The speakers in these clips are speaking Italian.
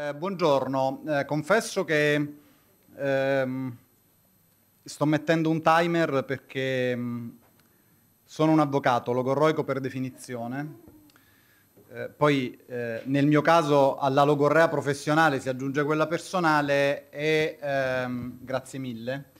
Eh, buongiorno, eh, confesso che ehm, sto mettendo un timer perché mh, mm, sono un avvocato logorroico per definizione. Eh, poi eh, nel mio caso alla logorrea professionale si aggiunge quella personale e ehm, grazie mille.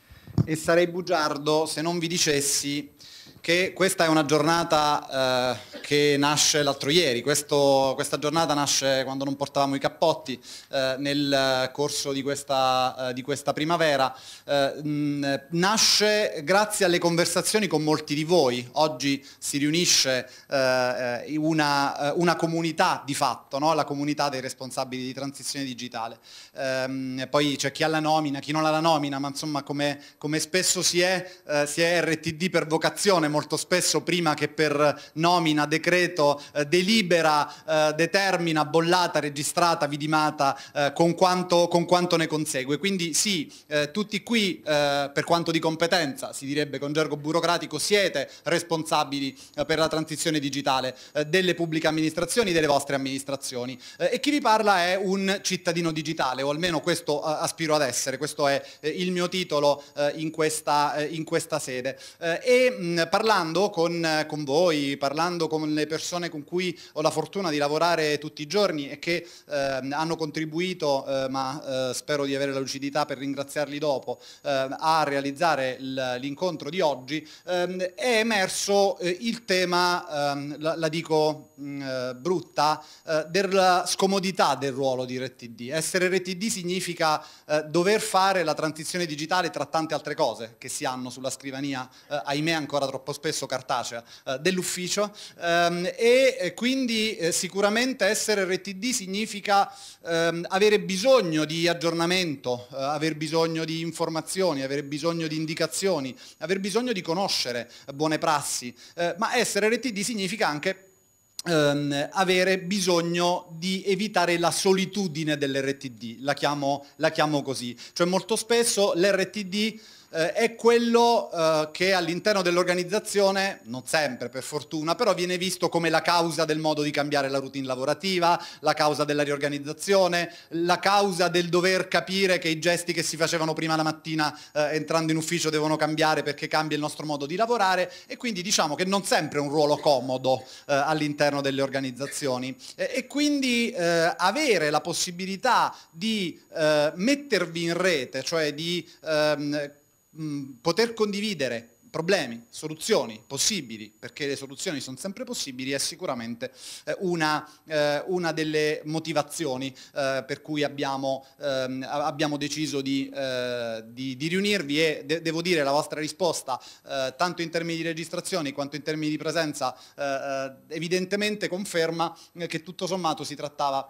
E sarei bugiardo se non vi dicessi che questa è una giornata eh, che nasce l'altro ieri, Questo, questa giornata nasce quando non portavamo i cappotti eh, nel corso di questa, eh, di questa primavera, eh, mh, nasce grazie alle conversazioni con molti di voi, oggi si riunisce eh, eh, una, una, comunità di fatto, no? la comunità dei responsabili di transizione digitale, ehm, poi c'è chi ha la nomina, chi non ha la nomina, ma insomma come, come spesso si è, si è RTD per vocazione, Commissione molto spesso prima che per nomina, decreto, eh, delibera, eh, determina, bollata, registrata, vidimata eh, con, quanto, con, quanto, ne consegue. Quindi sì, eh, tutti qui eh, per quanto di competenza, si direbbe con gergo burocratico, siete responsabili eh, per la transizione digitale delle pubbliche amministrazioni, delle vostre amministrazioni. e chi vi parla è un cittadino digitale, o almeno questo aspiro ad essere, questo è il mio titolo in questa, in, questa, sede. E, mh, parlando con, con, voi, parlando con le persone con cui ho la fortuna di lavorare tutti i giorni e che eh, hanno contribuito, eh, ma eh, spero di avere la lucidità per ringraziarli dopo, eh, a realizzare l'incontro di oggi, ehm, è emerso eh, il tema, ehm, la, la, dico mh, mm, eh, brutta, della scomodità del ruolo di RTD. Essere RTD significa dover fare la transizione digitale tra tante altre cose che si hanno sulla scrivania, ahimè ancora troppo troppo spesso cartacea, eh, dell'ufficio ehm, e eh, quindi eh, sicuramente essere RTD significa ehm, avere bisogno di aggiornamento, aver bisogno di informazioni, avere bisogno di indicazioni, aver bisogno di conoscere buone prassi, ma essere RTD significa anche ehm, avere bisogno di evitare la solitudine dell'RTD, la chiamo, la chiamo così. Cioè molto spesso l'RTD eh, è quello eh, che all'interno dell'organizzazione, non sempre per fortuna, però viene visto come la causa del modo di cambiare la routine lavorativa, la causa della riorganizzazione, la causa del dover capire che i gesti che si facevano prima la mattina eh, entrando in ufficio devono cambiare perché cambia il nostro modo di lavorare e quindi diciamo che non sempre è un ruolo comodo eh, all'interno delle organizzazioni e, e quindi eh, avere la possibilità di eh, mettervi in rete, cioè di ehm, Mm, poter condividere problemi, soluzioni possibili, perché le soluzioni sono sempre possibili, è sicuramente eh, una, eh, una delle motivazioni eh, per cui abbiamo, ehm, abbiamo deciso di, di, di, riunirvi e de devo dire la vostra risposta, tanto in termini di registrazioni quanto in termini di presenza, evidentemente conferma che tutto sommato si trattava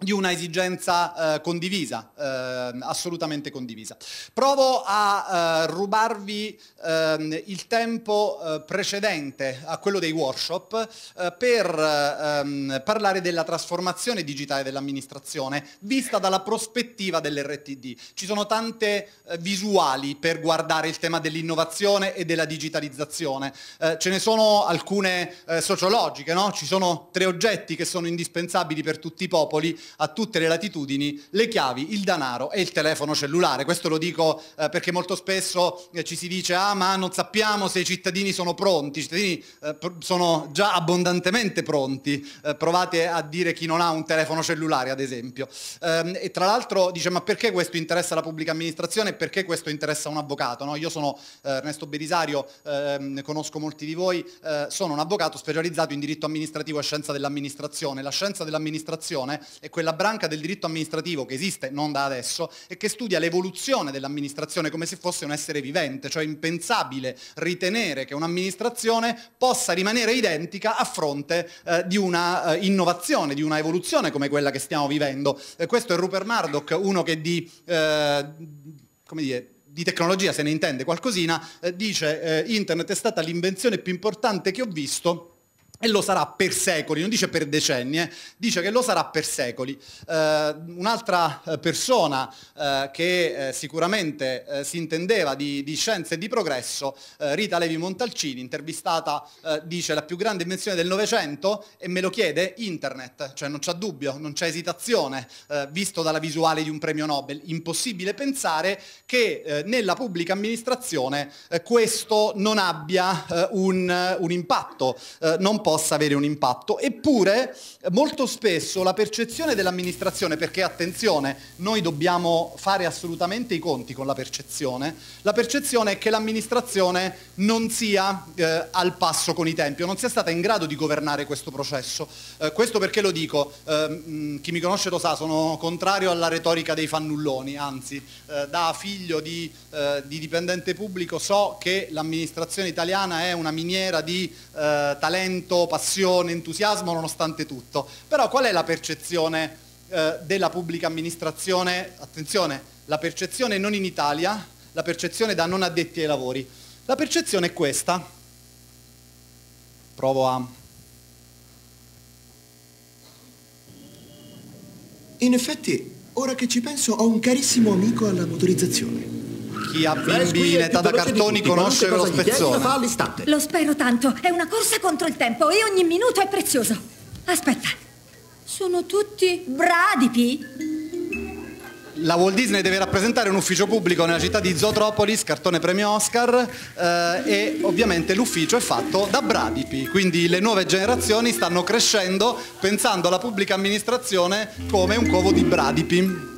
di una esigenza eh, condivisa, eh, assolutamente condivisa. Provo a eh, rubarvi ehm, il tempo eh, precedente a quello dei workshop eh, per ehm, parlare della trasformazione digitale dell'amministrazione vista dalla prospettiva dell'RTD. Ci sono tante eh, visuali per guardare il tema dell'innovazione e della digitalizzazione. ce ne sono alcune sociologiche, no? ci sono tre oggetti che sono indispensabili per tutti i popoli a tutte le latitudini le chiavi, il danaro e il telefono cellulare. Questo lo dico eh, perché molto spesso eh, ci si dice ah ma non sappiamo se i cittadini sono pronti, i cittadini eh, pr- sono già abbondantemente pronti, eh, provate a dire chi non ha un telefono cellulare ad esempio. Ehm, e tra l'altro dice ma perché questo interessa la pubblica amministrazione e perché questo interessa un avvocato? No? Io sono eh, Ernesto Berisario, ne ehm, conosco molti di voi, eh, sono un avvocato specializzato in diritto amministrativo e scienza dell'amministrazione. La scienza dell'amministrazione è quella branca del diritto amministrativo che esiste non da adesso e che studia l'evoluzione dell'amministrazione come se fosse un essere vivente, cioè impensabile ritenere che un'amministrazione possa rimanere identica a fronte eh, di una eh, innovazione, di una evoluzione come quella che stiamo vivendo. Eh, questo è Rupert Murdoch, uno che di, eh, come dire, di tecnologia se ne intende qualcosina, eh, dice eh, internet è stata l'invenzione più importante che ho visto e lo sarà per secoli, non dice per decenni, eh, dice che lo sarà per secoli. Eh, un'altra eh, persona eh, che eh, sicuramente eh, si intendeva di, di, scienze e di progresso, Rita Levi Montalcini, intervistata, dice la più grande invenzione del Novecento e me lo chiede internet, cioè non c'è dubbio, non c'è esitazione, visto dalla visuale di un premio Nobel, impossibile pensare che nella pubblica amministrazione questo non abbia un, un, impatto. non possa avere un impatto. Eppure molto spesso la percezione dell'amministrazione, perché attenzione, noi dobbiamo fare assolutamente i conti con la percezione, la percezione è che l'amministrazione non sia eh, al passo con i tempi non sia stata in grado di governare questo processo. Eh, questo perché lo dico, eh, chi mi conosce lo sa, sono contrario alla retorica dei fannulloni, anzi eh, da figlio di, eh, di, dipendente pubblico so che l'amministrazione italiana è una miniera di eh, talento, talento, passione, entusiasmo nonostante tutto. Però qual è la percezione eh, della pubblica amministrazione? Attenzione, la percezione non in Italia, la percezione da non addetti ai lavori. La percezione è questa. Provo a... In effetti, ora che ci penso, ho un carissimo amico alla motorizzazione chi ha bimbi in età da cartoni conosce lo spezzone. Fa Lo spero tanto, è una corsa contro il tempo e ogni minuto è prezioso. Aspetta, sono tutti bradipi? la Walt Disney deve rappresentare un ufficio pubblico nella città di Zootropolis, cartone premio Oscar, eh, e ovviamente l'ufficio è fatto da bradipi, quindi le nuove generazioni stanno crescendo pensando alla pubblica amministrazione come un covo di bradipi.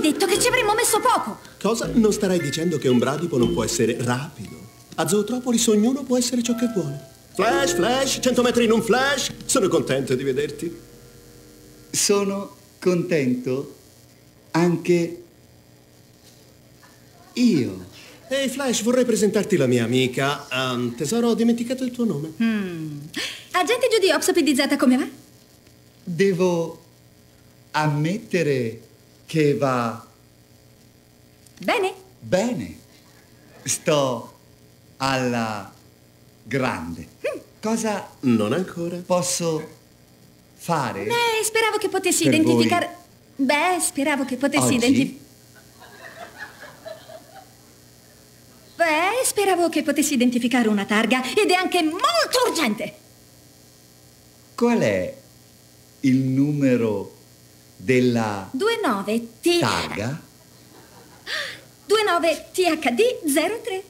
hai detto che ci avremmo messo poco! Cosa? Non starai dicendo che un bradipo non può essere rapido. A Zootropolis ognuno può essere ciò che vuole. Flash, flash, 100 metri in un flash. Sono contento di vederti. Sono contento anche io. Ehi hey Flash, vorrei presentarti la mia amica. Um, tesoro, ho dimenticato il tuo nome. Mm. Agente Judy Ops, pidizzata come va? Devo ammettere che va... Bene. Bene. Sto alla grande. Mm. Cosa... Non ancora. Posso fare? Beh, speravo che potessi identificare... Beh, speravo che potessi identificare... Beh, speravo che potessi identificare una targa ed è anche molto urgente. Qual è il numero della 29 T targa 29 THD 03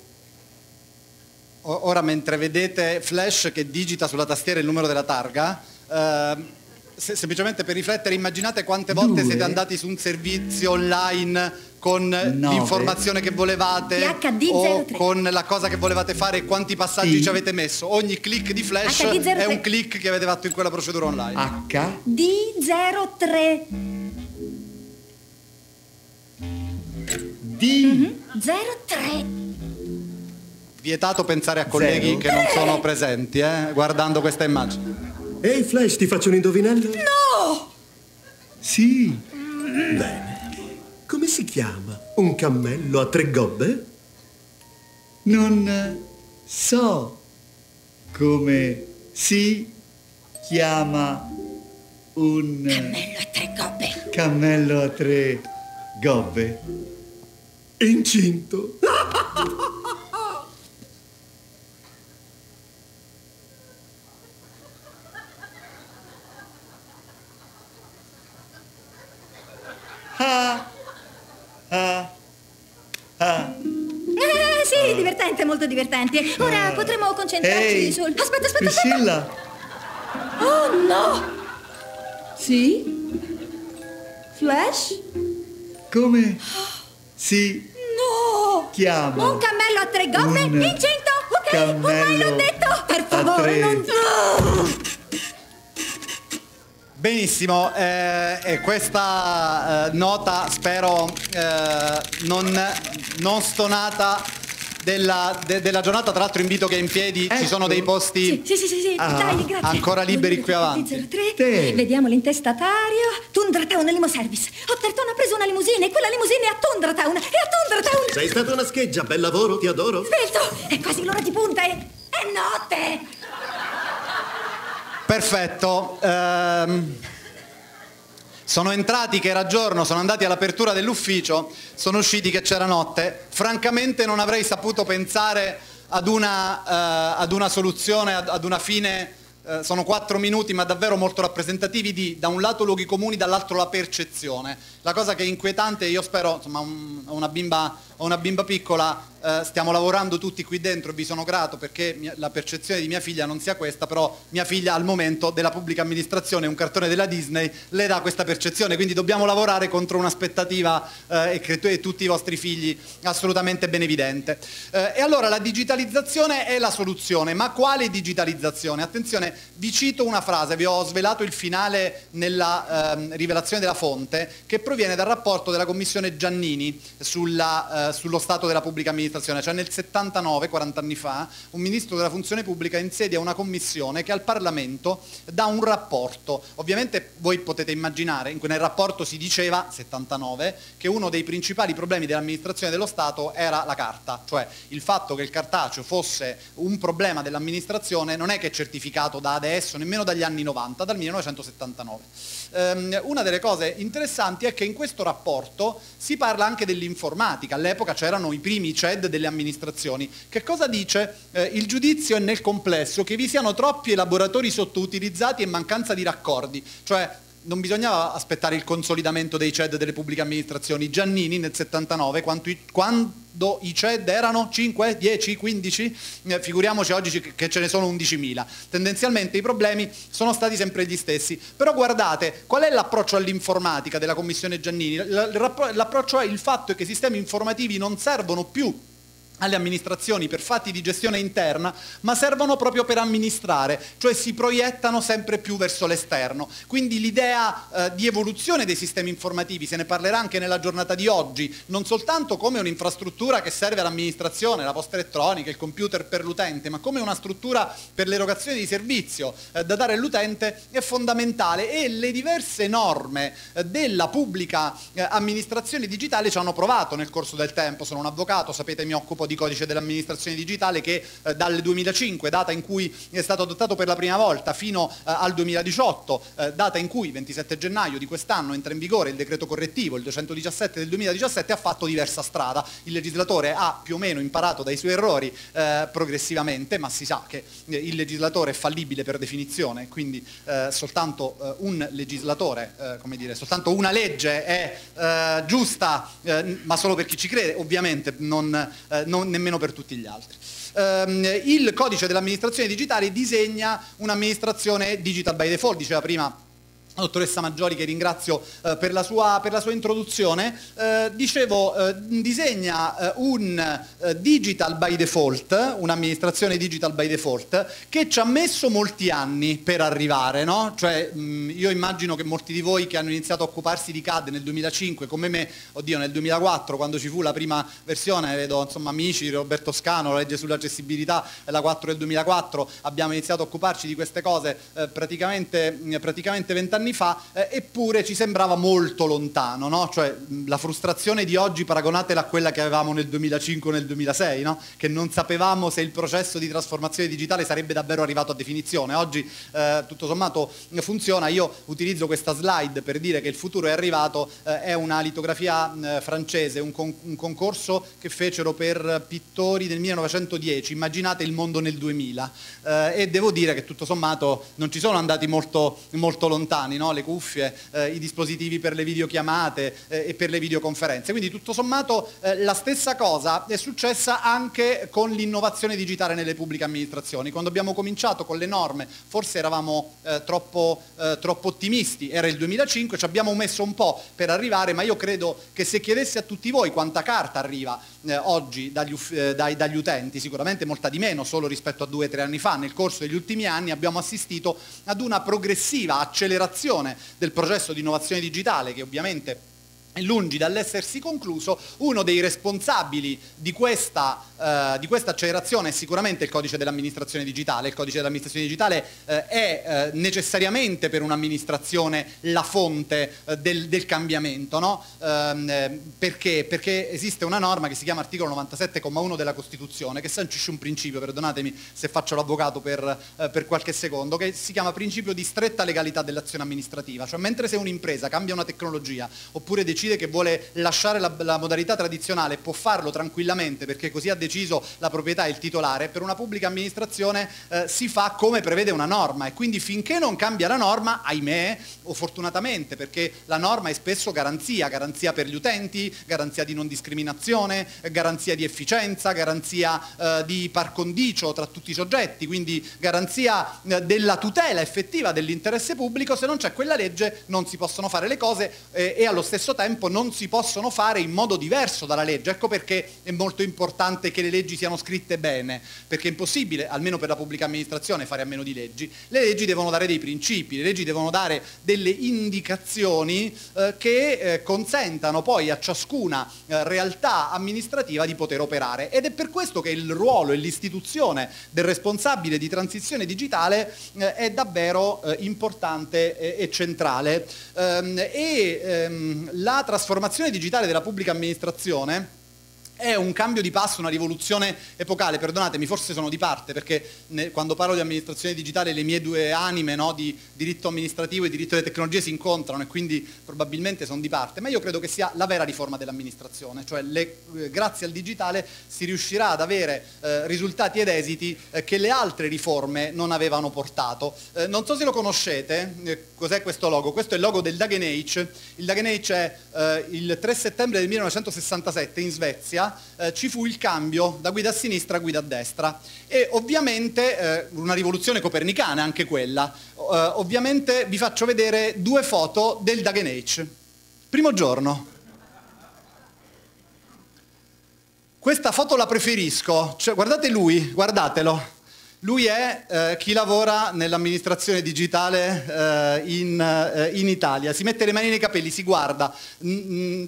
Ora mentre vedete Flash che digita sulla tastiera il numero della targa, ehm, se- semplicemente per riflettere immaginate quante volte Due. siete andati su un servizio online con l'informazione che volevate PHD o con la cosa che volevate fare e quanti passaggi sì. ci avete messo. Ogni click di flash è un click che avete fatto in quella procedura online. HD03 D 03 mhm. Vietato pensare a colleghi Zero. che non sono presenti, eh, guardando questa immagine. Ehi hey Flash, ti faccio un indovinello? No! Sì. Mm. Beh si chiama un cammello a tre gobbe? Non so come si chiama un... Cammello a tre gobbe. Cammello a tre gobbe. Incinto. veramente molto divertente. Ora eh. potremo concentrarci Ehi, sul... Aspetta, aspetta, Priscilla. aspetta. Oh no! Sì? Flash? Come si no. Chiamo. Un cammello a tre gomme Un incinto! Ok, ormai l'ho detto! Per favore, non... Benissimo, eh, e questa eh, nota spero eh, non, non stonata della, de, della, giornata. Tra l'altro invito che in piedi ecco. ci sono dei ecco. posti sì, sì, sì, sì. Ah, Dai, ancora liberi qui avanti. 03. Vediamo l'intestatario. Tundra Town Limo Service. Otterton ha preso una limousine e quella limousine è a Tundratown. È a Tundratown. Sei stata una scheggia, bel lavoro, ti adoro. Svelto, è quasi l'ora di punta e... è notte. Perfetto. Ehm... Sono entrati che era giorno, sono andati all'apertura dell'ufficio, sono usciti che c'era notte. Francamente non avrei saputo pensare ad una, eh, ad una soluzione, ad, ad, una fine. Eh, sono quattro minuti ma davvero molto rappresentativi di da un lato luoghi comuni, dall'altro la percezione. La cosa che è inquietante, io spero, insomma, un, una bimba, una bimba piccola, eh, stiamo lavorando tutti qui dentro, vi sono grato perché mia, la percezione di mia figlia non sia questa, però mia figlia al momento della pubblica amministrazione, un cartone della Disney, le dà questa percezione, quindi dobbiamo lavorare contro un'aspettativa eh, e e tutti i vostri figli assolutamente benevidente. Eh, e allora la digitalizzazione è la soluzione, ma quale digitalizzazione? Attenzione, vi cito una frase, vi ho svelato il finale nella ehm, rivelazione della fonte, che proviene viene dal rapporto della commissione Giannini sulla, eh, sullo stato della pubblica amministrazione, cioè nel 79, 40 anni fa, un ministro della funzione pubblica insedia una commissione che al Parlamento dà un rapporto. Ovviamente voi potete immaginare, in cui nel rapporto si diceva, 79, che uno dei principali problemi dell'amministrazione dello Stato era la carta, cioè il fatto che il cartaceo fosse un problema dell'amministrazione non è che è certificato da adesso, nemmeno dagli anni 90, dal 1979. Um, ehm, una delle cose interessanti è perché in questo rapporto si parla anche dell'informatica, all'epoca c'erano i primi CED delle amministrazioni. Che cosa dice? Eh, il giudizio è nel complesso che vi siano troppi elaboratori sottoutilizzati e mancanza di raccordi, cioè non bisognava aspettare il consolidamento dei CED delle pubbliche amministrazioni. Giannini nel 79, quando i CED erano 5, 10, 15, figuriamoci oggi che ce ne sono 11.000. Tendenzialmente i problemi sono stati sempre gli stessi. Però guardate, qual è l'approccio all'informatica della Commissione Giannini? L'approccio è il fatto che i sistemi informativi non servono più alle amministrazioni per fatti di gestione interna, ma servono proprio per amministrare, cioè si proiettano sempre più verso l'esterno. Quindi l'idea eh, di evoluzione dei sistemi informativi, se ne parlerà anche nella giornata di oggi, non soltanto come un'infrastruttura che serve all'amministrazione, la posta elettronica, il computer per l'utente, ma come una struttura per l'erogazione di servizio eh, da dare all'utente è fondamentale e le diverse norme eh, della pubblica eh, amministrazione digitale ci hanno provato nel corso del tempo. Sono un avvocato, sapete mi occupo di codice dell'amministrazione digitale che eh, dal 2005, data in cui è stato adottato per la prima volta, fino eh, al 2018, eh, data in cui 27 gennaio di quest'anno entra in vigore il decreto correttivo, il 217 del 2017, ha fatto diversa strada. Il legislatore ha più o meno imparato dai suoi errori eh, progressivamente, ma si sa che eh, il legislatore è fallibile per definizione, quindi eh, soltanto un legislatore, come dire, soltanto una legge è giusta, ma solo per chi ci crede, ovviamente non, non non, nemmeno per tutti gli altri. Um, il codice dell'amministrazione digitale disegna un'amministrazione digital by default, diceva prima dottoressa Maggiori che ringrazio eh, per, la sua, per, la sua, introduzione, eh, dicevo eh, disegna eh, un eh, digital by default, un'amministrazione digital by default che ci ha messo molti anni per arrivare, no? cioè, mh, mm, io immagino che molti di voi che hanno iniziato a occuparsi di CAD nel 2005 come me, oddio nel 2004 quando ci fu la prima versione, vedo insomma amici, Roberto Scano, legge sull'accessibilità, eh, la 4 del 2004, abbiamo iniziato a occuparci di queste cose mm, praticamente, vent'anni 20 anni anni fa, eh, eppure ci sembrava molto lontano, no? Cioè la frustrazione di oggi paragonatela a quella che avevamo nel 2005 o nel 2006, no? Che non sapevamo se il processo di trasformazione digitale sarebbe davvero arrivato a definizione. Oggi eh, tutto sommato funziona, io utilizzo questa slide per dire che il futuro è arrivato, eh, è una litografia francese, un, con un concorso che fecero per pittori del 1910, immaginate il mondo nel 2000 eh, e devo dire che tutto sommato non ci sono andati molto, molto lontani no? le cuffie, eh, i dispositivi per le videochiamate eh, e per le videoconferenze. Quindi tutto sommato eh, la stessa cosa è successa anche con l'innovazione digitale nelle pubbliche amministrazioni. Quando abbiamo cominciato con le norme forse eravamo eh, troppo, eh, troppo, ottimisti, era il 2005, ci abbiamo messo un po' per arrivare, ma io credo che se chiedessi a tutti voi quanta carta arriva eh, oggi dagli, eh, dai, dagli, utenti, sicuramente molta di meno solo rispetto a due o tre anni fa, nel corso degli ultimi anni abbiamo assistito ad una progressiva accelerazione del processo di innovazione digitale che ovviamente lungi dall'essersi concluso, uno dei responsabili di questa, eh, di questa, accelerazione è sicuramente il codice dell'amministrazione digitale. Il codice dell'amministrazione digitale eh, è eh, necessariamente per un'amministrazione la fonte eh, del, del, cambiamento, no? Ehm, eh, perché? Perché esiste una norma che si chiama articolo 97,1 della Costituzione, che sancisce un principio, perdonatemi se faccio l'avvocato per, eh, per qualche secondo, che si chiama principio di stretta legalità dell'azione amministrativa, cioè mentre se un'impresa cambia una tecnologia oppure decide decide che vuole lasciare la, la modalità tradizionale può farlo tranquillamente perché così ha deciso la proprietà e il titolare, per una pubblica amministrazione eh, si fa come prevede una norma e quindi finché non cambia la norma, ahimè, o fortunatamente, perché la norma è spesso garanzia, garanzia per gli utenti, garanzia di non discriminazione, garanzia di efficienza, garanzia eh, di par condicio tra tutti i soggetti, quindi garanzia eh, della tutela effettiva dell'interesse pubblico, se non c'è quella legge non si possono fare le cose eh, e allo stesso tempo tempo non si possono fare in modo diverso dalla legge. Ecco perché è molto importante che le leggi siano scritte bene, perché è impossibile, almeno per la pubblica amministrazione, fare a meno di leggi. Le leggi devono dare dei principi, le leggi devono dare delle indicazioni eh, che eh, consentano poi a ciascuna eh, realtà amministrativa di poter operare. Ed è per questo che il ruolo e l'istituzione del responsabile di transizione digitale eh, è davvero eh, importante e, eh, e centrale. Um, e um, la trasformazione digitale della pubblica amministrazione è un cambio di passo, una rivoluzione epocale, perdonatemi, forse sono di parte perché ne, quando parlo di amministrazione digitale le mie due anime no, di diritto amministrativo e diritto delle tecnologie si incontrano e quindi probabilmente sono di parte, ma io credo che sia la vera riforma dell'amministrazione, cioè le, eh, grazie al digitale si riuscirà ad avere eh, risultati ed esiti eh, che le altre riforme non avevano portato. Eh, non so se lo conoscete, eh, cos'è questo logo? Questo è il logo del Dagen Dagenage, il Dagen Dagenage è eh, il 3 settembre del 1967 in Svezia, eh, ci fu il cambio da guida a sinistra a guida a destra e ovviamente eh, una rivoluzione copernicana anche quella. Eh, ovviamente vi faccio vedere due foto del Dagen Dagenage. Primo giorno. Questa foto la preferisco, cioè, guardate lui, guardatelo. Lui è eh, chi lavora nell'amministrazione digitale eh, in, eh, in, Italia, si mette le mani nei capelli, si guarda,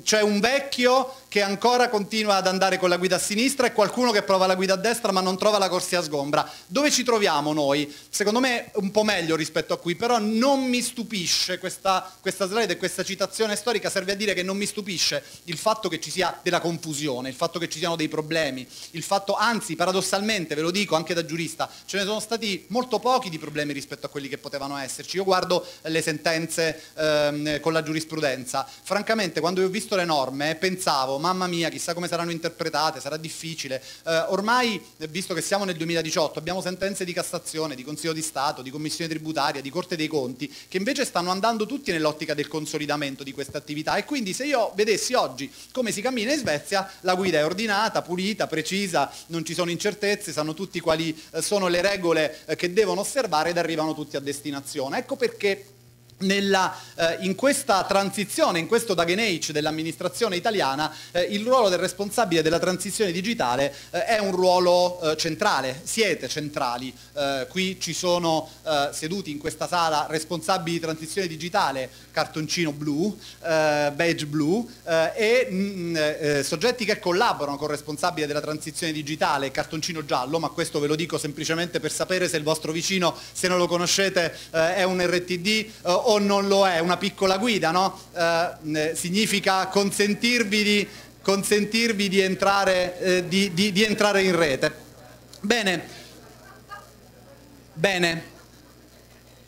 c'è un vecchio che ancora continua ad andare con la guida a sinistra e qualcuno che prova la guida a destra ma non trova la corsia a sgombra. Dove ci troviamo noi? Secondo me un po' meglio rispetto a qui, però non mi stupisce questa, questa slide e questa citazione storica serve a dire che non mi stupisce il fatto che ci sia della confusione, il fatto che ci siano dei problemi, il fatto, anzi paradossalmente, ve lo dico anche da giurista, ce ne sono stati molto pochi di problemi rispetto a quelli che potevano esserci. Io guardo le sentenze ehm, con la giurisprudenza, francamente quando ho visto le norme pensavo mamma mia, chissà come saranno interpretate, sarà difficile. Eh, ormai, visto che siamo nel 2018, abbiamo sentenze di Cassazione, di Consiglio di Stato, di Commissione Tributaria, di Corte dei Conti, che invece stanno andando tutti nell'ottica del consolidamento di questa attività e quindi se io vedessi oggi come si cammina in Svezia, la guida è ordinata, pulita, precisa, non ci sono incertezze, sanno tutti quali eh, sono le regole eh, che devono osservare ed arrivano tutti a destinazione. Ecco perché nella, eh, in questa transizione, in questo Dagen Age dell'amministrazione italiana, eh, il ruolo del responsabile della transizione digitale eh, è un ruolo eh, centrale, siete centrali, eh, qui ci sono eh, seduti in questa sala responsabili di transizione digitale, cartoncino blu, badge blu e mh, mm, soggetti che collaborano con il responsabile della transizione digitale, cartoncino giallo, ma questo ve lo dico semplicemente per sapere se il vostro vicino, se non lo conoscete, è un RTD o non lo è, una piccola guida, no? Eh, eh, significa consentirvi di, consentirvi di, entrare, eh, di, di, di entrare in rete. Bene, bene.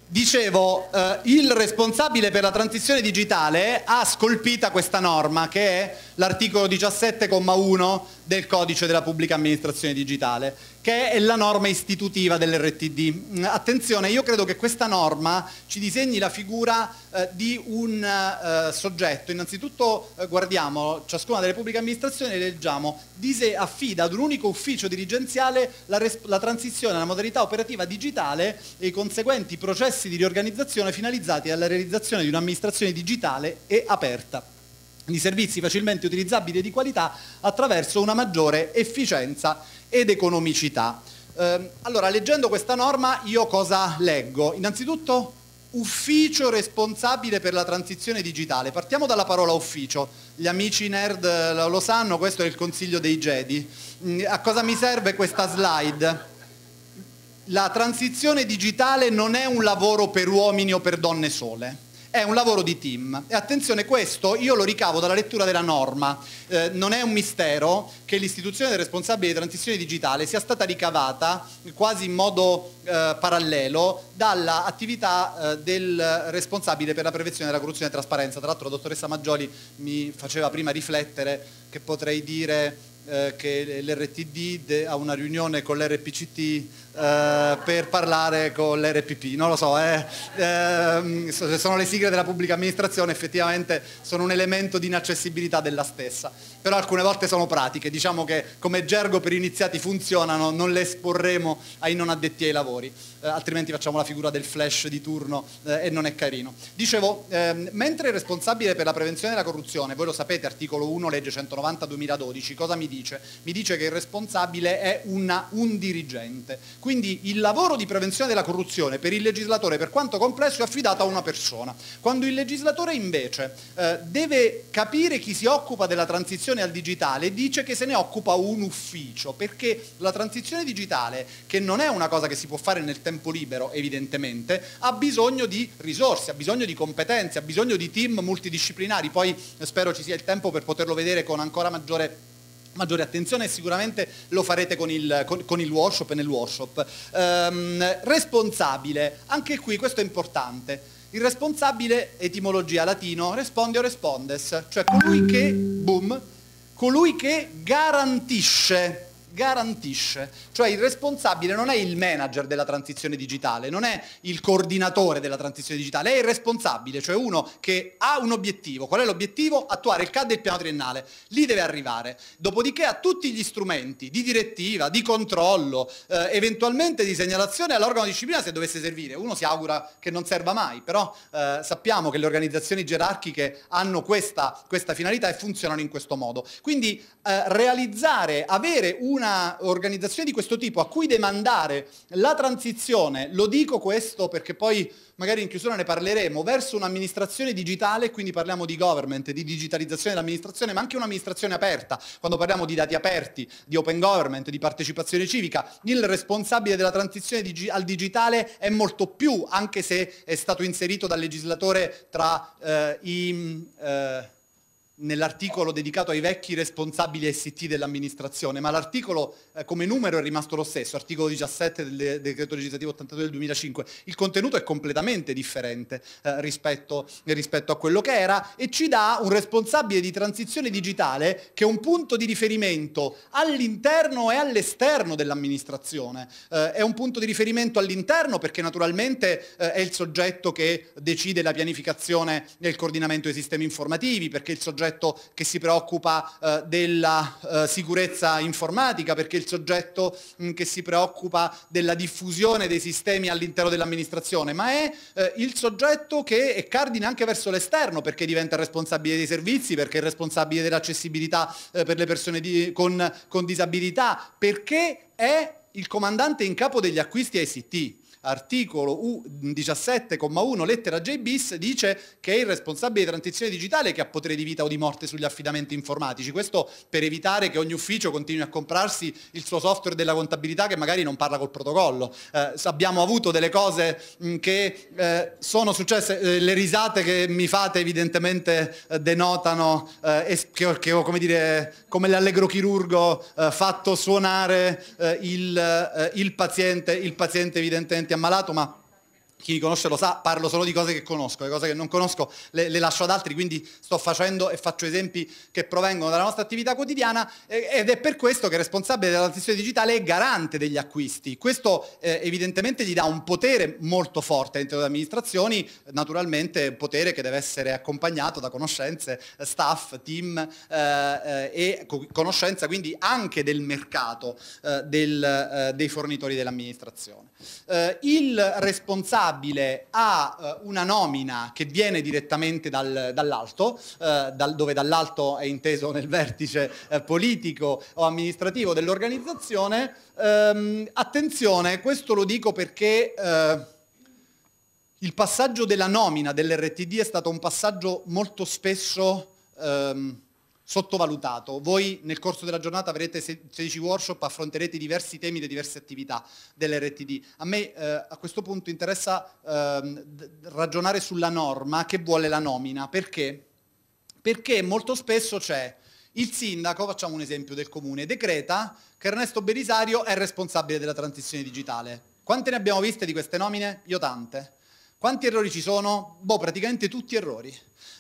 Dicevo, eh, il responsabile per la transizione digitale ha scolpita questa norma che è l'articolo 17,1 del codice della pubblica amministrazione digitale, che è la norma istitutiva dell'RTD. Mm, attenzione, io credo che questa norma ci disegni la figura eh, di un eh, soggetto. Innanzitutto eh, guardiamo ciascuna delle pubbliche amministrazioni e leggiamo dise affida ad un unico ufficio dirigenziale la, la transizione alla modalità operativa digitale e i conseguenti processi di riorganizzazione finalizzati alla realizzazione di un'amministrazione digitale e aperta di servizi facilmente utilizzabili e di qualità attraverso una maggiore efficienza ed economicità. Eh, allora, leggendo questa norma io cosa leggo? Innanzitutto ufficio responsabile per la transizione digitale. Partiamo dalla parola ufficio. Gli amici nerd eh, lo sanno, questo è il consiglio dei Jedi. Mm, a cosa mi serve questa slide? La transizione digitale non è un lavoro per uomini o per donne sole è un lavoro di team e attenzione questo io lo ricavo dalla lettura della norma, eh, non è un mistero che l'istituzione del responsabile di transizione digitale sia stata ricavata quasi in modo eh, parallelo dall'attività eh, del responsabile per la prevenzione della corruzione e trasparenza, tra l'altro la dottoressa Maggioli mi faceva prima riflettere che potrei dire eh, che l'RTD ha una riunione con l'RPCT eh, per parlare con l'RPP, non lo so, eh. Ehm, sono le sigle della pubblica amministrazione, effettivamente sono un elemento di inaccessibilità della stessa però alcune volte sono pratiche, diciamo che come gergo per iniziati funzionano, non le esporremo ai non addetti ai lavori, eh, altrimenti facciamo la figura del flash di turno eh, e non è carino. Dicevo, eh, mentre il responsabile per la prevenzione della corruzione, voi lo sapete, articolo 1, legge 190-2012, cosa mi dice? Mi dice che il responsabile è una, un dirigente, quindi il lavoro di prevenzione della corruzione per il legislatore, per quanto complesso, è affidato a una persona. Quando il legislatore invece eh, deve capire chi si occupa della transizione transizione al digitale dice che se ne occupa un ufficio, perché la transizione digitale, che non è una cosa che si può fare nel tempo libero evidentemente, ha bisogno di risorse, ha bisogno di competenze, ha bisogno di team multidisciplinari, poi eh, spero ci sia il tempo per poterlo vedere con ancora maggiore maggiore attenzione e sicuramente lo farete con il, con, con il workshop e nel workshop. Ehm, responsabile, anche qui questo è importante. Il responsabile, etimologia latino, responde o respondes, cioè colui che, boom, colui che garantisce garantisce, cioè il responsabile non è il manager della transizione digitale, non è il coordinatore della transizione digitale, è il responsabile, cioè uno che ha un obiettivo. Qual è l'obiettivo? Attuare il CAD e il piano triennale. Lì deve arrivare. Dopodiché ha tutti gli strumenti di direttiva, di controllo, eh, eventualmente di segnalazione all'organo disciplina se dovesse servire. Uno si augura che non serva mai, però eh, sappiamo che le organizzazioni gerarchiche hanno questa, questa, finalità e funzionano in questo modo. Quindi eh, realizzare, avere una un'organizzazione di questo tipo a cui demandare la transizione, lo dico questo perché poi magari in chiusura ne parleremo, verso un'amministrazione digitale, quindi parliamo di government, di digitalizzazione dell'amministrazione, ma anche un'amministrazione aperta, quando parliamo di dati aperti, di open government, di partecipazione civica, il responsabile della transizione digi- al digitale è molto più, anche se è stato inserito dal legislatore tra eh, i... Eh, nell'articolo dedicato ai vecchi responsabili ST dell'amministrazione, ma l'articolo eh, come numero è rimasto lo stesso, articolo 17 del decreto legislativo 82 del 2005, il contenuto è completamente differente eh, rispetto, rispetto, a quello che era e ci dà un responsabile di transizione digitale che è un punto di riferimento all'interno e all'esterno dell'amministrazione, eh, è un punto di riferimento all'interno perché naturalmente eh, è il soggetto che decide la pianificazione e il coordinamento dei sistemi informativi, perché il soggetto soggetto che si preoccupa eh, della eh, sicurezza informatica, perché è il soggetto mh, mm, che si preoccupa della diffusione dei sistemi all'interno dell'amministrazione, ma è eh, il soggetto che è cardine anche verso l'esterno, perché diventa responsabile dei servizi, perché è responsabile dell'accessibilità eh, per le persone di, con, con disabilità, perché è il comandante in capo degli acquisti ICT, articolo 171 lettera JBIS dice che è il responsabile di transizione digitale che ha potere di vita o di morte sugli affidamenti informatici. Questo per evitare che ogni ufficio continui a comprarsi il suo software della contabilità che magari non parla col protocollo. Eh, abbiamo avuto delle cose mm, che eh, sono successe, eh, le risate che mi fate evidentemente eh, denotano eh, che, che, come, dire, come l'allegro chirurgo eh, fatto suonare il, il paziente, il paziente evidentemente ammalato, ma chi conosce lo sa, parlo solo di cose che conosco, le cose che non conosco le, le, lascio ad altri, quindi sto facendo e faccio esempi che provengono dalla nostra attività quotidiana ed è per questo che il responsabile della transizione digitale è garante degli acquisti. Questo eh, evidentemente gli dà un potere molto forte dentro le amministrazioni, naturalmente un potere che deve essere accompagnato da conoscenze, eh, staff, team eh, eh, e conoscenza quindi anche del mercato eh, del, eh, dei fornitori dell'amministrazione. il responsabile applicabile a eh, una nomina che viene direttamente dal, dall'alto, eh, dal, dove dall'alto è inteso nel vertice eh, politico o amministrativo dell'organizzazione, ehm, attenzione, questo lo dico perché... Eh, il passaggio della nomina dell'RTD è stato un passaggio molto spesso ehm, sottovalutato. Voi nel corso della giornata avrete 16 workshop, affronterete diversi temi, le diverse attività dell'RTD. A me eh, a questo punto interessa eh, ragionare sulla norma che vuole la nomina. Perché? Perché molto spesso c'è il sindaco, facciamo un esempio del comune, decreta che Ernesto Belisario è responsabile della transizione digitale. Quante ne abbiamo viste di queste nomine? Io tante. Quanti errori ci sono? Boh, praticamente tutti errori.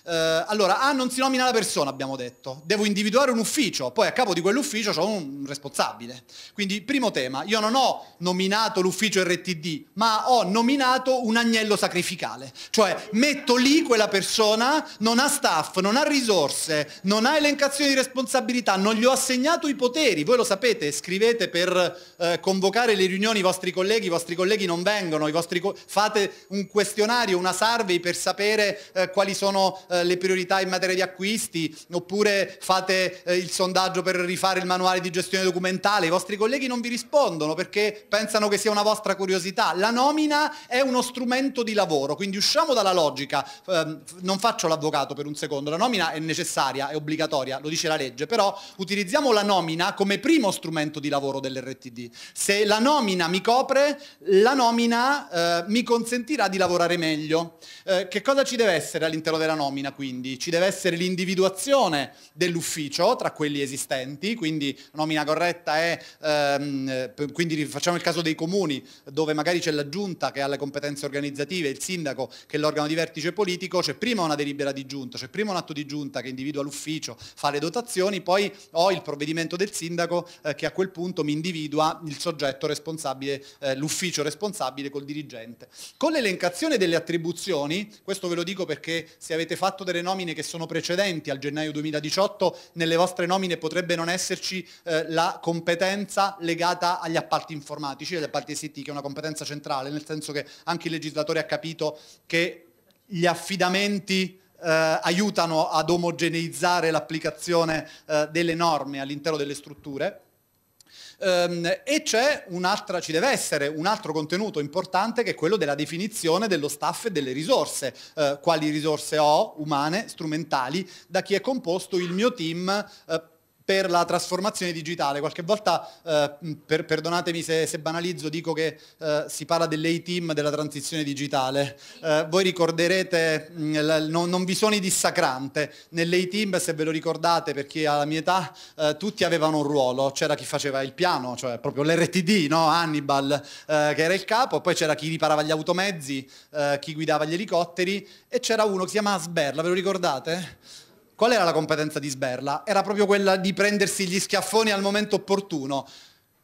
Eh, allora, A non si nomina la persona, abbiamo detto. Devo individuare un ufficio, poi a capo di quell'ufficio c'ho un responsabile. Quindi, primo tema, io non ho nominato l'ufficio RTD, ma ho nominato un agnello sacrificale. Cioè, metto lì quella persona, non ha staff, non ha risorse, non ha elencazioni di responsabilità, non gli ho assegnato i poteri. Voi lo sapete, scrivete per eh, convocare le riunioni i vostri colleghi, i vostri colleghi non vengono, vostri co- fate un questionario, una survey per sapere eh, quali sono eh, eh, le priorità in materia di acquisti, oppure fate eh, il sondaggio per rifare il manuale di gestione documentale, i vostri colleghi non vi rispondono perché pensano che sia una vostra curiosità. La nomina è uno strumento di lavoro, quindi usciamo dalla logica, eh, non faccio l'avvocato per un secondo, la nomina è necessaria, è obbligatoria, lo dice la legge, però utilizziamo la nomina come primo strumento di lavoro dell'RTD. Se la nomina mi copre, la nomina eh, mi consentirà di lavorare meglio. Eh, che cosa ci deve essere all'interno della nomina? nomina quindi, ci deve essere l'individuazione dell'ufficio tra quelli esistenti, quindi nomina corretta è, ehm, eh, quindi facciamo il caso dei comuni dove magari c'è la giunta che ha le competenze organizzative, il sindaco che è l'organo di vertice politico, c'è prima una delibera di giunta, c'è prima un atto di giunta che individua l'ufficio, fa le dotazioni, poi ho il provvedimento del sindaco eh, che a quel punto mi individua il soggetto responsabile, eh, l'ufficio responsabile col dirigente. Con l'elencazione delle attribuzioni, questo ve lo dico perché se avete fatto fatto delle nomine che sono precedenti al gennaio 2018, nelle vostre nomine potrebbe non esserci eh, la competenza legata agli appalti informatici, agli appalti SIT, che è una competenza centrale, nel senso che anche il legislatore ha capito che gli affidamenti eh, aiutano ad omogeneizzare l'applicazione eh, delle norme all'interno delle strutture Ehm, e c'è un'altra, ci deve essere un altro contenuto importante che è quello della definizione dello staff e delle risorse. Eh, quali risorse ho, umane, strumentali, da chi è composto il mio team eh, per la trasformazione digitale. Qualche volta, eh, per, perdonatemi se, se, banalizzo, dico che eh, si parla dell'A-Team della transizione digitale. Eh, voi ricorderete, mh, la, non, non, vi sono i dissacrante. Nell'A-Team, se ve lo ricordate, per chi ha mia età, eh, tutti avevano un ruolo. C'era chi faceva il piano, cioè proprio l'RTD, no? Hannibal, eh, che era il capo, poi c'era chi riparava gli automezzi, eh, chi guidava gli elicotteri e c'era uno che si chiamava Sberla, ve lo ricordate? Qual era la competenza di Sberla? Era proprio quella di prendersi gli schiaffoni al momento opportuno.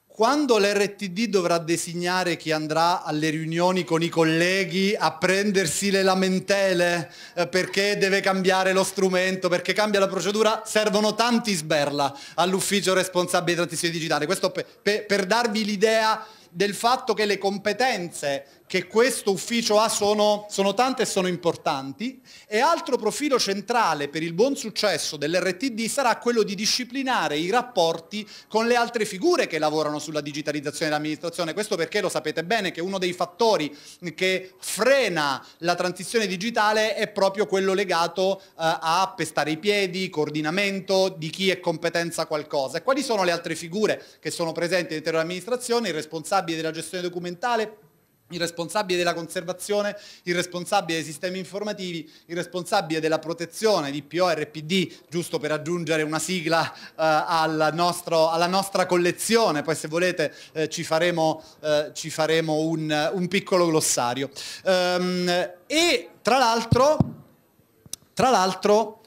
Quando l'RTD dovrà designare chi andrà alle riunioni con i colleghi a prendersi le lamentele eh, perché deve cambiare lo strumento, perché cambia la procedura, servono tanti sberla all'ufficio responsabile di transizione digitale. Questo per, per, per darvi l'idea del fatto che le competenze che questo ufficio ha sono, sono tante e sono importanti e altro profilo centrale per il buon successo dell'RTD sarà quello di disciplinare i rapporti con le altre figure che lavorano sulla digitalizzazione dell'amministrazione. Questo perché lo sapete bene che uno dei fattori che frena la transizione digitale è proprio quello legato eh, a pestare i piedi, coordinamento di chi è competenza qualcosa. E quali sono le altre figure che sono presenti all'interno dell'amministrazione? Il responsabile responsabile della gestione documentale, il responsabile della conservazione, il responsabile dei sistemi informativi, il responsabile della protezione di PORPD, giusto per aggiungere una sigla eh, alla, nostro, alla, nostra collezione, poi se volete eh, ci faremo, eh, ci faremo un, un, piccolo glossario. Um, e tra l'altro, tra l'altro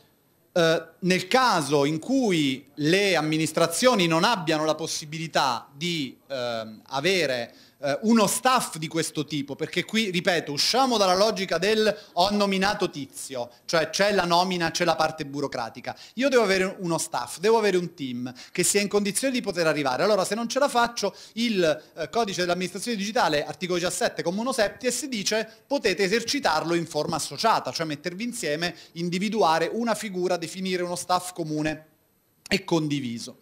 eh, nel caso in cui le amministrazioni non abbiano la possibilità di eh, avere eh, uno staff di questo tipo, perché qui, ripeto, usciamo dalla logica del ho nominato tizio, cioè c'è la nomina, c'è la parte burocratica. Io devo avere uno staff, devo avere un team che sia in condizione di poter arrivare. Allora se non ce la faccio, il eh, codice dell'amministrazione digitale, articolo 17, comma 1 septies, dice potete esercitarlo in forma associata, cioè mettervi insieme, individuare una figura, definire uno staff comune e condiviso.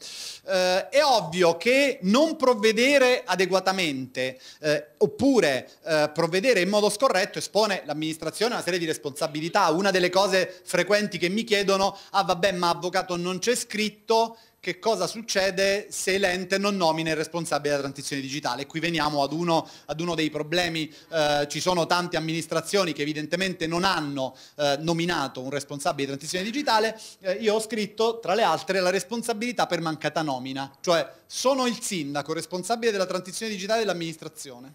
Eh, è ovvio che non provvedere adeguatamente eh, oppure eh, provvedere in modo scorretto espone l'amministrazione a una serie di responsabilità. Una delle cose frequenti che mi chiedono, ah vabbè ma avvocato non c'è scritto, che cosa succede se l'ente non nomina il responsabile della transizione digitale. qui veniamo ad uno, ad uno dei problemi, eh, ci sono tante amministrazioni che evidentemente non hanno eh, nominato un responsabile di transizione digitale, eh, io ho scritto tra le altre la responsabilità per mancata nomina, cioè sono il sindaco responsabile della transizione digitale dell'amministrazione.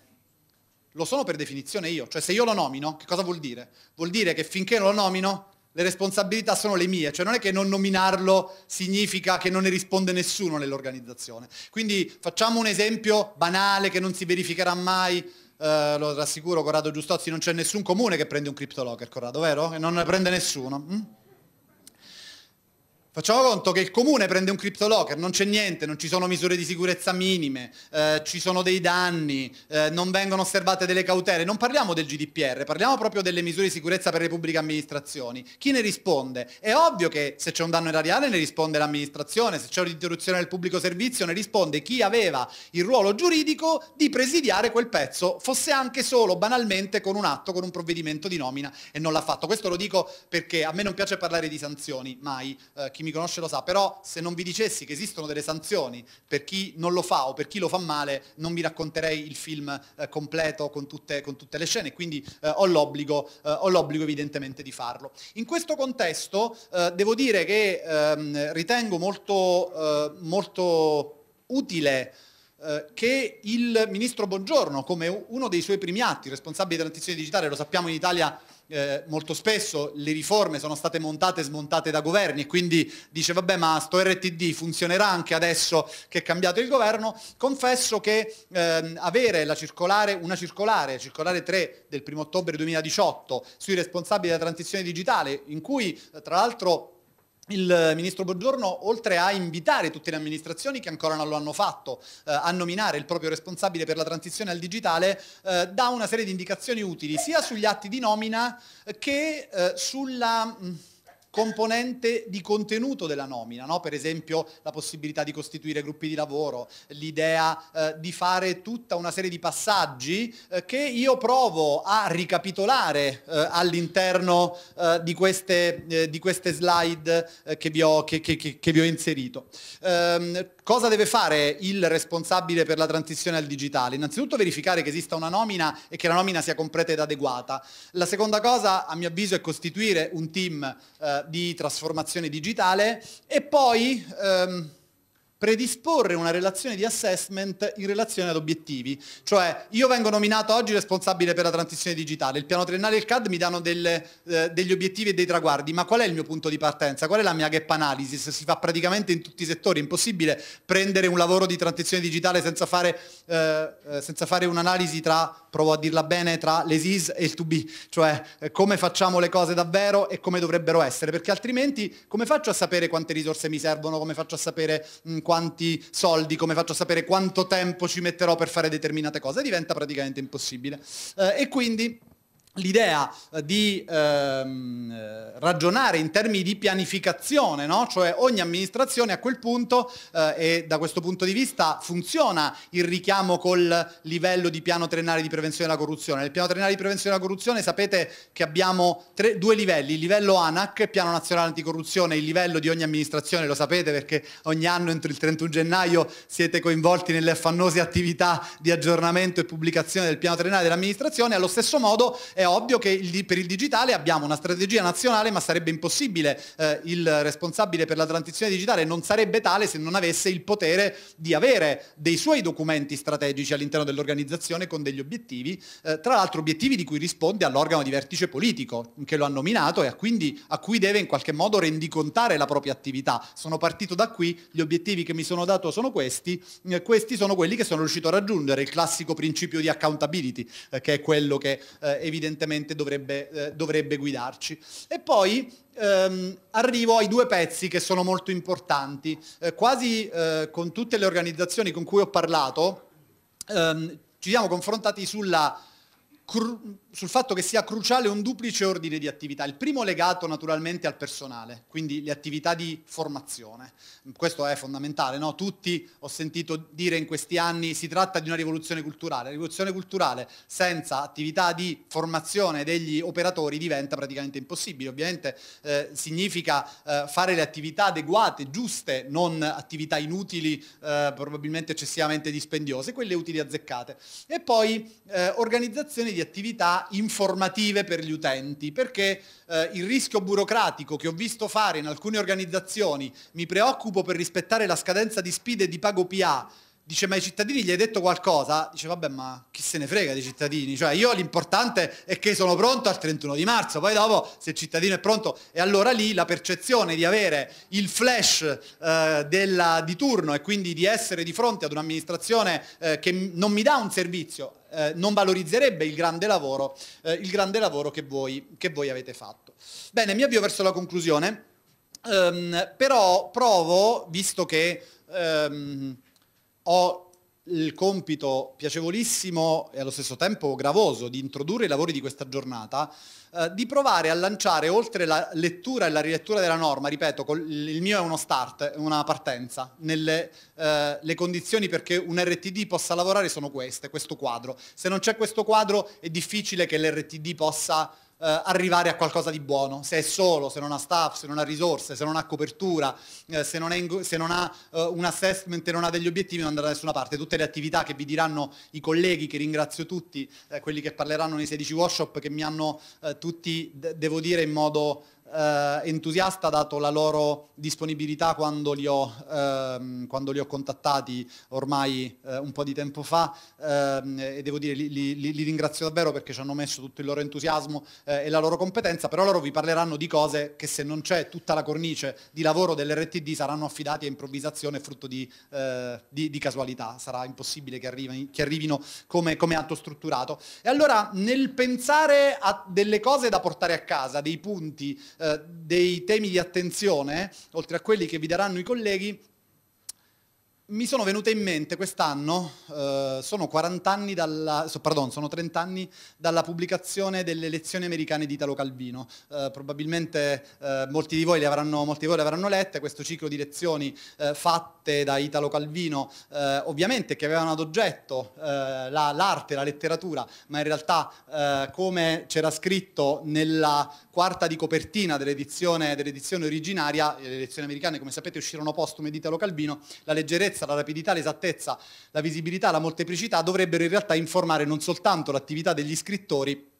Lo sono per definizione io, cioè se io lo nomino, che cosa vuol dire? Vuol dire che finché non lo nomino le responsabilità sono le mie, cioè non è che non nominarlo significa che non ne risponde nessuno nell'organizzazione. Quindi facciamo un esempio banale che non si verificherà mai. Eh, lo rassicuro Corrado Giustozzi, non c'è nessun comune che prende un CryptoLocker, Corrado, vero? E non ne prende nessuno. Hm? Facciamo conto che il comune prende un CryptoLocker, non c'è niente, non ci sono misure di sicurezza minime, eh, ci sono dei danni, eh, non vengono osservate delle cautele. Non parliamo del GDPR, parliamo proprio delle misure di sicurezza per le pubbliche amministrazioni. Chi ne risponde? È ovvio che se c'è un danno erariale ne risponde l'amministrazione, se c'è un'interruzione del pubblico servizio ne risponde chi aveva il ruolo giuridico di presidiare quel pezzo, fosse anche solo banalmente con un atto, con un provvedimento di nomina e non l'ha fatto. Questo lo dico perché a me non piace parlare di sanzioni, mai. Eh, chi mi conosce lo sa, però se non vi dicessi che esistono delle sanzioni per chi non lo fa o per chi lo fa male, non vi racconterei il film eh, completo con tutte, con tutte, le scene, quindi eh, ho, l'obbligo, eh, ho, l'obbligo, evidentemente di farlo. In questo contesto eh, devo dire che ehm, ritengo molto, eh, molto utile eh, che il ministro Bongiorno, come uno dei suoi primi atti, responsabile di transizione digitale, lo sappiamo in Italia eh, molto spesso le riforme sono state montate e smontate da governi e quindi dice vabbè ma sto RTD funzionerà anche adesso che è cambiato il governo, confesso che ehm, avere circolare, una circolare, circolare 3 del 1 ottobre 2018 sui responsabili della transizione digitale, in cui tra l'altro il ministro Buongiorno, oltre a invitare tutte le amministrazioni che ancora non lo hanno fatto eh, a nominare il proprio responsabile per la transizione al digitale, eh, dà una serie di indicazioni utili sia sugli atti di nomina che eh, sulla... Mh, mm, componente di contenuto della nomina, no? per esempio la possibilità di costituire gruppi di lavoro, l'idea eh, di fare tutta una serie di passaggi eh, che io provo a ricapitolare eh, all'interno eh, di, eh, di, queste, slide eh, che vi, ho, che, che, che, vi ho, inserito. Ehm, cosa deve fare il responsabile per la transizione al digitale? Innanzitutto verificare che esista una nomina e che la nomina sia completa ed adeguata. La seconda cosa, a mio avviso, è costituire un team di trasformazione digitale e poi... Ehm, predisporre una relazione di assessment in relazione ad obiettivi. Cioè io vengo nominato oggi responsabile per la transizione digitale, il piano triennale e il CAD mi danno del, eh, degli obiettivi e dei traguardi, ma qual è il mio punto di partenza? Qual è la mia gap analysis? Si fa praticamente in tutti i settori, è impossibile prendere un lavoro di transizione digitale senza fare, eh, eh senza fare un'analisi tra, provo a dirla bene, tra l'ESIS e il 2B, cioè eh, come facciamo le cose davvero e come dovrebbero essere, perché altrimenti come faccio a sapere quante risorse mi servono, come faccio a sapere quanti soldi, come faccio a sapere quanto tempo ci metterò per fare determinate cose, diventa praticamente impossibile. Eh, e quindi l'idea eh, di ehm, eh, ragionare in termini di pianificazione, no? cioè ogni amministrazione a quel punto eh, e da questo punto di vista funziona il richiamo col livello di piano triennale di prevenzione della corruzione. Nel piano triennale di prevenzione della corruzione sapete che abbiamo tre, due livelli, il livello ANAC, piano nazionale anticorruzione, il livello di ogni amministrazione, lo sapete perché ogni anno entro il 31 gennaio siete coinvolti nelle affannose attività di aggiornamento e pubblicazione del piano triennale dell'amministrazione, allo stesso modo è eh, è ovvio che il, per il digitale abbiamo una strategia nazionale, ma sarebbe impossibile eh, il responsabile per la transizione digitale non sarebbe tale se non avesse il potere di avere dei suoi documenti strategici all'interno dell'organizzazione con degli obiettivi, eh, tra l'altro obiettivi di cui risponde all'organo di vertice politico che lo ha nominato e a quindi a cui deve in qualche modo rendicontare la propria attività. Sono partito da qui, gli obiettivi che mi sono dato sono questi, eh, questi sono quelli che sono riuscito a raggiungere, il classico principio di accountability, eh, che è quello che eh, evidentemente evidentemente dovrebbe, eh, dovrebbe guidarci. E poi ehm, arrivo ai due pezzi che sono molto importanti. Eh, quasi eh, con tutte le organizzazioni con cui ho parlato ehm, ci siamo confrontati sulla cr- sul fatto che sia cruciale un duplice ordine di attività. Il primo legato naturalmente al personale, quindi le attività di formazione. Questo è fondamentale, no? Tutti ho sentito dire in questi anni si tratta di una rivoluzione culturale. La rivoluzione culturale senza attività di formazione degli operatori diventa praticamente impossibile. Ovviamente eh, significa eh, fare le attività adeguate, giuste, non attività inutili, eh, probabilmente eccessivamente dispendiose, quelle utili azzeccate. E poi eh, organizzazione di attività informative per gli utenti, perché eh, il rischio burocratico che ho visto fare in alcune organizzazioni, mi preoccupo per rispettare la scadenza di spide di pago PA, dice ma ai cittadini gli hai detto qualcosa? Dice vabbè ma chi se ne frega dei cittadini? Cioè io l'importante è che sono pronto al 31 di marzo, poi dopo se il cittadino è pronto e allora lì la percezione di avere il flash eh, della, di turno e quindi di essere di fronte ad un'amministrazione eh, che non mi dà un servizio, eh, non valorizzerebbe il grande lavoro, eh, il grande lavoro che, voi, che voi avete fatto. Bene, mi avvio verso la conclusione, um, però provo, visto che... Um, ho il compito piacevolissimo e allo stesso tempo gravoso di introdurre i lavori di questa giornata, eh, di provare a lanciare oltre la lettura e la rilettura della norma, ripeto, col, il mio è uno start, una partenza, nelle, eh, le condizioni perché un RTD possa lavorare sono queste, questo quadro. Se non c'è questo quadro è difficile che l'RTD possa eh, arrivare a qualcosa di buono, se è solo, se non ha staff, se non ha risorse, se non ha copertura, eh, se non, in, se non ha eh, un assessment e non ha degli obiettivi non andrà da nessuna parte. Tutte le attività che vi diranno i colleghi, che ringrazio tutti, eh, quelli che parleranno nei 16 workshop, che mi hanno eh, tutti, de- devo dire, in modo eh, entusiasta dato la loro disponibilità quando li ho, ehm, quando li ho contattati ormai eh, un po' di tempo fa ehm, e devo dire li, li, li, ringrazio davvero perché ci hanno messo tutto il loro entusiasmo eh, e la loro competenza, però loro vi parleranno di cose che se non c'è tutta la cornice di lavoro dell'RTD saranno affidati a improvvisazione frutto di, eh, di, di casualità, sarà impossibile che, arrivi, che arrivino come, come, atto strutturato. E allora nel pensare a delle cose da portare a casa, dei punti, eh, dei temi di attenzione, oltre a quelli che vi daranno i colleghi, mi sono venute in mente quest'anno, eh, sono, dalla, so, pardon, sono 30 anni dalla pubblicazione delle lezioni americane di Italo Calvino. Eh, probabilmente eh, molti, di avranno, molti, di voi le avranno lette, questo ciclo di lezioni eh, fatte da Italo Calvino, eh, ovviamente che avevano ad oggetto eh, la, l'arte, la letteratura, ma in realtà come c'era scritto nella quarta di copertina dell'edizione, dell'edizione originaria, le lezioni americane come sapete uscirono postume di Italo Calvino, la leggerezza semplicità, la rapidità, l'esattezza, la visibilità, la molteplicità dovrebbero in realtà informare non soltanto l'attività degli scrittori,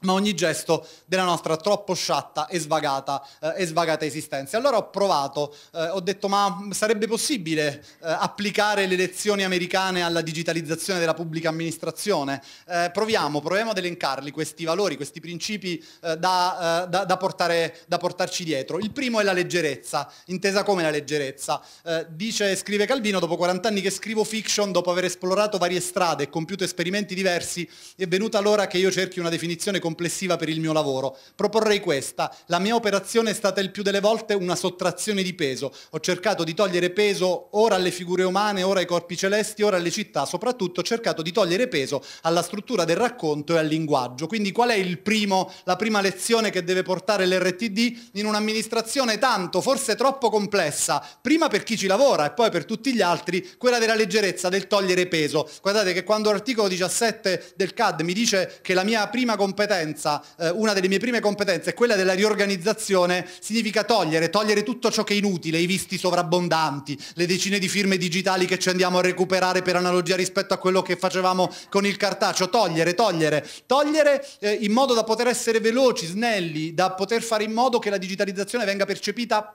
ma ogni gesto della nostra troppo sciatta e svagata, eh, e svagata esistenza. Allora ho provato, eh, ho detto ma sarebbe possibile eh, applicare le lezioni americane alla digitalizzazione della pubblica amministrazione? Eh, proviamo, proviamo ad elencarli questi valori, questi principi eh, da, eh, da, da, portare, da, portarci dietro. Il primo è la leggerezza, intesa come la leggerezza. dice, scrive Calvino, dopo 40 anni che scrivo fiction, dopo aver esplorato varie strade e compiuto esperimenti diversi, è venuta l'ora che io cerchi una definizione complessiva per il mio lavoro. Proporrei questa. La mia operazione è stata il più delle volte una sottrazione di peso. Ho cercato di togliere peso ora alle figure umane, ora ai corpi celesti, ora alle città. Soprattutto ho cercato di togliere peso alla struttura del racconto e al linguaggio. Quindi qual è primo, la prima lezione che deve portare l'RTD in un'amministrazione tanto, forse troppo complessa, prima per chi ci lavora e poi per tutti gli altri, quella della leggerezza, del togliere peso. Guardate che quando l'articolo 17 del CAD mi dice che la mia prima competenza competenza, eh, una delle mie prime competenze è quella della riorganizzazione, significa togliere, togliere tutto ciò che è inutile, i visti sovrabbondanti, le decine di firme digitali che ci andiamo a recuperare per analogia rispetto a quello che facevamo con il cartaceo, togliere, togliere, togliere eh, in modo da poter essere veloci, snelli, da poter fare in modo che la digitalizzazione venga percepita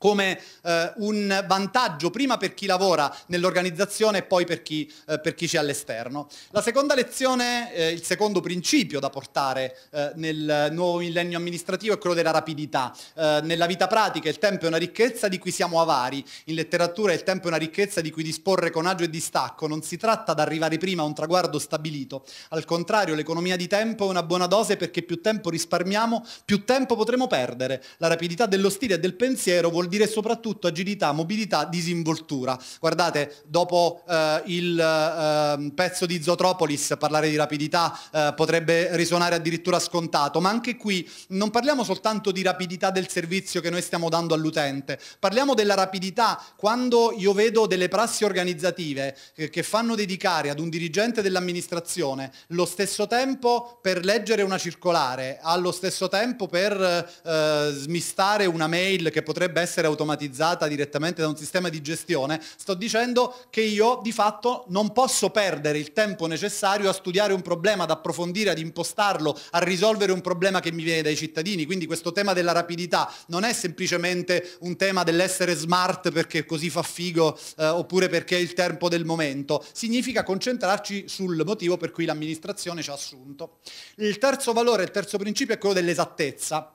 come eh, un vantaggio prima per chi lavora nell'organizzazione e poi per chi, eh, per chi c'è all'esterno. La seconda lezione, eh, il secondo principio da portare eh, nel nuovo millennio amministrativo è quello della rapidità. Eh, nella vita pratica il tempo è una ricchezza di cui siamo avari, in letteratura il tempo è una ricchezza di cui disporre con agio e distacco, non si tratta di arrivare prima a un traguardo stabilito, al contrario l'economia di tempo è una buona dose perché più tempo risparmiamo, più tempo potremo perdere. La rapidità dello stile e del pensiero vuol dire soprattutto agilità, mobilità, disinvoltura. Guardate, dopo eh, il eh, pezzo di Zotropolis parlare di rapidità eh, potrebbe risuonare addirittura scontato, ma anche qui non parliamo soltanto di rapidità del servizio che noi stiamo dando all'utente, parliamo della rapidità quando io vedo delle prassi organizzative che fanno dedicare ad un dirigente dell'amministrazione lo stesso tempo per leggere una circolare, allo stesso tempo per eh, smistare una mail che potrebbe essere essere automatizzata direttamente da un sistema di gestione, sto dicendo che io di fatto non posso perdere il tempo necessario a studiare un problema, ad approfondire, ad impostarlo, a risolvere un problema che mi viene dai cittadini. Quindi questo tema della rapidità non è semplicemente un tema dell'essere smart perché così fa figo eh, oppure perché è il tempo del momento, significa concentrarci sul motivo per cui l'amministrazione ci ha assunto. Il terzo valore, il terzo principio è quello dell'esattezza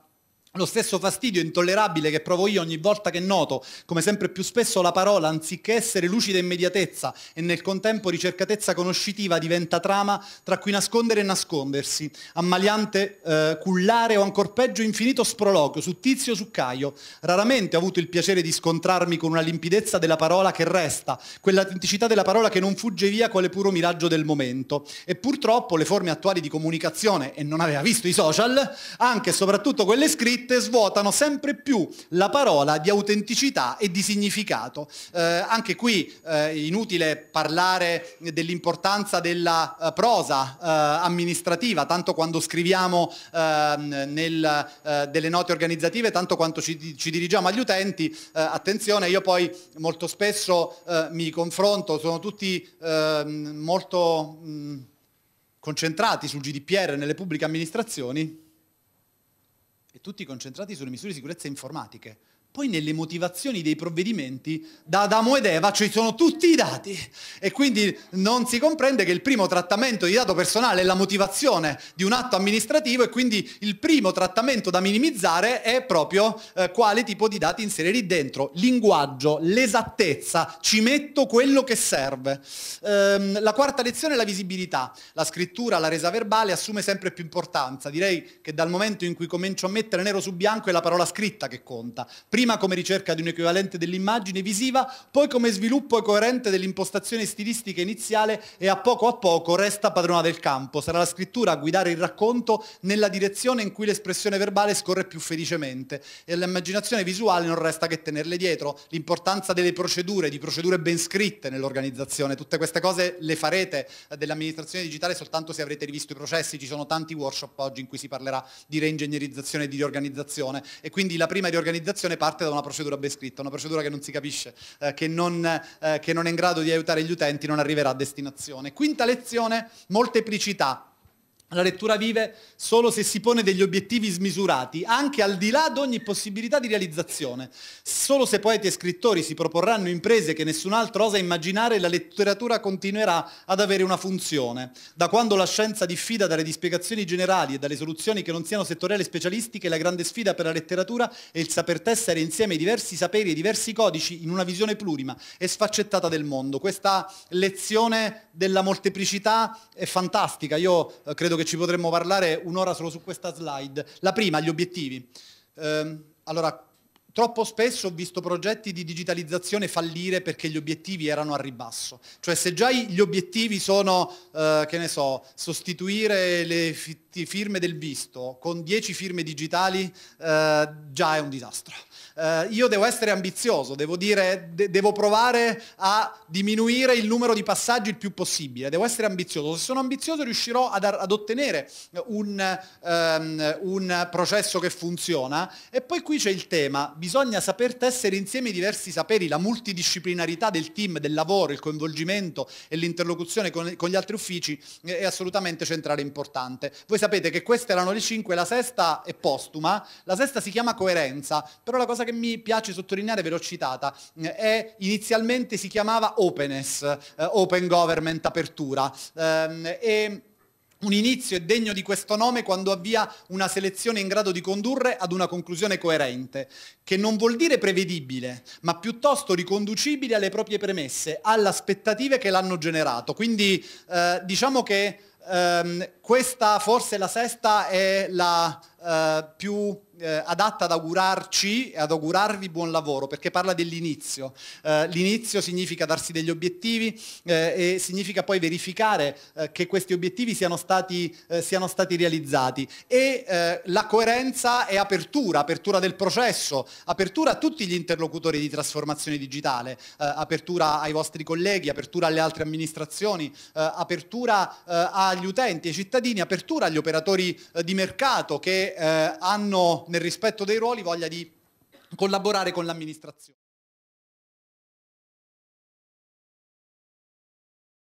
lo stesso fastidio intollerabile che provo io ogni volta che noto, come sempre più spesso, la parola, anziché essere lucida immediatezza e nel contempo ricercatezza conoscitiva, diventa trama tra cui nascondere e nascondersi, ammaliante eh, cullare o ancor peggio infinito sproloquio su Tizio o su Caio. Raramente ho avuto il piacere di scontrarmi con una limpidezza della parola che resta, quell'autenticità della parola che non fugge via quale puro miraggio del momento. E purtroppo le forme attuali di comunicazione, e non aveva visto i social, anche e soprattutto quelle scritte, scritte svuotano sempre più la parola di autenticità e di significato. Eh, anche qui eh, inutile parlare dell'importanza della eh, prosa eh, amministrativa, tanto quando scriviamo ehm, nel, eh, delle note organizzative, tanto quanto ci, ci dirigiamo agli utenti. Eh, attenzione, io poi molto spesso mi confronto, sono tutti ehm, molto... Mh, mm, concentrati sul GDPR nelle pubbliche amministrazioni, tutti concentrati sulle misure di sicurezza informatiche. Poi nelle motivazioni dei provvedimenti, da Adamo ed Eva ci sono tutti i dati e quindi non si comprende che il primo trattamento di dato personale è la motivazione di un atto amministrativo e quindi il primo trattamento da minimizzare è proprio eh, quale tipo di dati inserire dentro. Linguaggio, l'esattezza, ci metto quello che serve. Ehm, la quarta lezione è la visibilità. La scrittura, la resa verbale assume sempre più importanza. Direi che dal momento in cui comincio a mettere nero su bianco è la parola scritta che conta. Prima prima come ricerca di un equivalente dell'immagine visiva, poi come sviluppo coerente dell'impostazione stilistica iniziale e a poco a poco resta padrona del campo. Sarà la scrittura a guidare il racconto nella direzione in cui l'espressione verbale scorre più felicemente e l'immaginazione visuale non resta che tenerle dietro. L'importanza delle procedure, di procedure ben scritte nell'organizzazione, tutte queste cose le farete eh, dell'amministrazione digitale soltanto se avrete rivisto i processi, ci sono tanti workshop oggi in cui si parlerà di reingegnerizzazione e di riorganizzazione e quindi la prima riorganizzazione parte parte da una procedura ben scritta, una procedura che non si capisce, eh, che, non, eh, che non è in grado di aiutare gli utenti, non arriverà a destinazione. Quinta lezione, molteplicità. La lettura vive solo se si pone degli obiettivi smisurati, anche al di là di ogni possibilità di realizzazione. Solo se poeti e scrittori si proporranno imprese che nessun altro osa immaginare, la letteratura continuerà ad avere una funzione. Da quando la scienza diffida dalle dispiegazioni generali e dalle soluzioni che non siano settoriali e specialistiche, la grande sfida per la letteratura è il saper tessere insieme i diversi saperi e i diversi codici in una visione plurima e sfaccettata del mondo. Questa lezione della molteplicità è fantastica. Io eh, credo che che ci potremmo parlare un'ora solo su questa slide. La prima, gli obiettivi. Eh, allora, Troppo spesso ho visto progetti di digitalizzazione fallire perché gli obiettivi erano a ribasso. Cioè se già gli obiettivi sono, eh, che ne so, sostituire le firme del visto con 10 firme digitali, eh, già è un disastro eh, io devo essere ambizioso, devo dire, de- devo provare a diminuire il numero di passaggi il più possibile, devo essere ambizioso. Se sono ambizioso riuscirò ad, ar- ad ottenere un, um, un processo che funziona. E poi qui c'è il tema, bisogna saper tessere insieme i diversi saperi, la multidisciplinarità del team, del lavoro, il coinvolgimento e l'interlocuzione con, con gli altri uffici è assolutamente centrale e importante. Voi sapete che queste erano le 5, la sesta è postuma, la sesta si chiama coerenza, però la cosa che mi piace sottolineare, ve l'ho citata, eh, è inizialmente si chiamava openness, eh, open government, apertura. Eh, e un inizio è degno di questo nome quando avvia una selezione in grado di condurre ad una conclusione coerente, che non vuol dire prevedibile, ma piuttosto riconducibile alle proprie premesse, alle aspettative che l'hanno generato. Quindi eh, diciamo che ehm, questa forse la sesta è la eh, più eh, adatta ad augurarci e ad augurarvi buon lavoro, perché parla dell'inizio. Eh, l'inizio significa darsi degli obiettivi eh, e significa poi verificare eh, che questi obiettivi siano stati, eh, siano stati realizzati. E eh, la coerenza è apertura, apertura del processo, apertura a tutti gli interlocutori di trasformazione digitale, apertura ai vostri colleghi, apertura alle altre amministrazioni, apertura agli utenti, ai cittadini, apertura agli operatori di mercato che hanno nel rispetto dei ruoli, voglia di collaborare con l'amministrazione.